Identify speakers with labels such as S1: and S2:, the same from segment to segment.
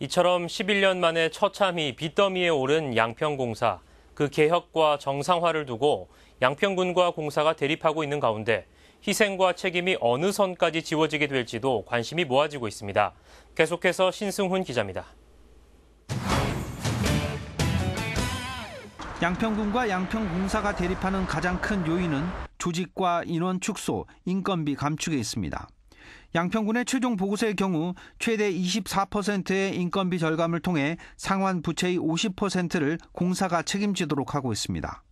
S1: 이처럼 11년 만에 처참히 빚더미에 오른 양평공사, 그 개혁과 정상화를 두고 양평군과 공사가 대립하고 있는 가운데 희생과 책임이 어느 선까지 지워지게 될지도 관심이 모아지고 있습니다. 계속해서 신승훈 기자입니다.
S2: 양평군과 양평공사가 대립하는 가장 큰 요인은 조직과 인원 축소, 인건비 감축에 있습니다. 양평군의 최종 보고서의 경우 최대 24%의 인건비 절감을 통해 상환 부채의 50%를 공사가 책임지도록 하고 있습니다.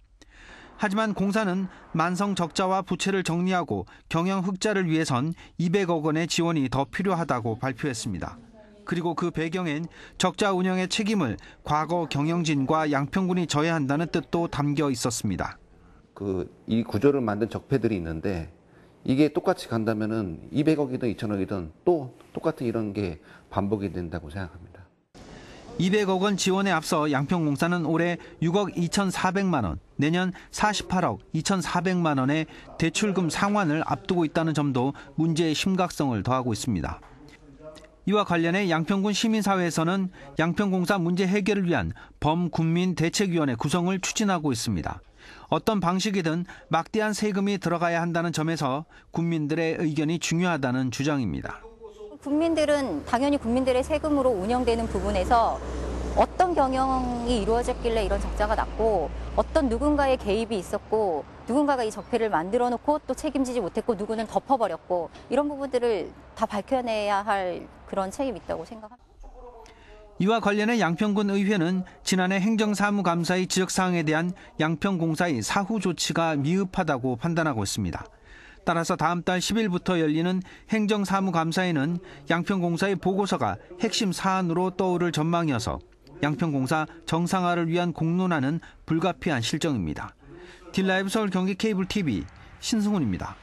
S2: 하지만 공사는 만성 적자와 부채를 정리하고 경영 흑자를 위해선 200억 원의 지원이 더 필요하다고 발표했습니다. 그리고 그 배경엔 적자 운영의 책임을 과거 경영진과 양평군이 져야 한다는 뜻도 담겨 있었습니다. 그 이 구조를 만든 적폐들이 있는데 이게 똑같이 간다면은 200억이든 2천억이든 또 똑같은 이런 게 반복이 된다고 생각합니다. 200억 원 지원에 앞서 양평공사는 올해 6억 2,400만 원, 내년 48억 2,400만 원의 대출금 상환을 앞두고 있다는 점도 문제의 심각성을 더하고 있습니다. 이와 관련해 양평군 시민사회에서는 양평공사 문제 해결을 위한 범국민 대책위원회 구성을 추진하고 있습니다. 어떤 방식이든 막대한 세금이 들어가야 한다는 점에서 국민들의 의견이 중요하다는 주장입니다.
S3: 국민들은 당연히 국민들의 세금으로 운영되는 부분에서 어떤 경영이 이루어졌길래 이런 적자가 났고 어떤 누군가의 개입이 있었고 누군가가 이 적폐를 만들어 놓고 또 책임지지 못했고 누구는 덮어버렸고 이런 부분들을 다 밝혀내야 할 그런 책임이 있다고 생각합니다.
S2: 이와 관련해 양평군 의회는 지난해 행정사무감사의 지적사항에 대한 양평공사의 사후 조치가 미흡하다고 판단하고 있습니다. 따라서 다음 달 10일부터 열리는 행정사무감사에는 양평공사의 보고서가 핵심 사안으로 떠오를 전망이어서 양평공사 정상화를 위한 공론화는 불가피한 실정입니다. 딜라이브 서울 경기 케이블 TV 신승훈입니다.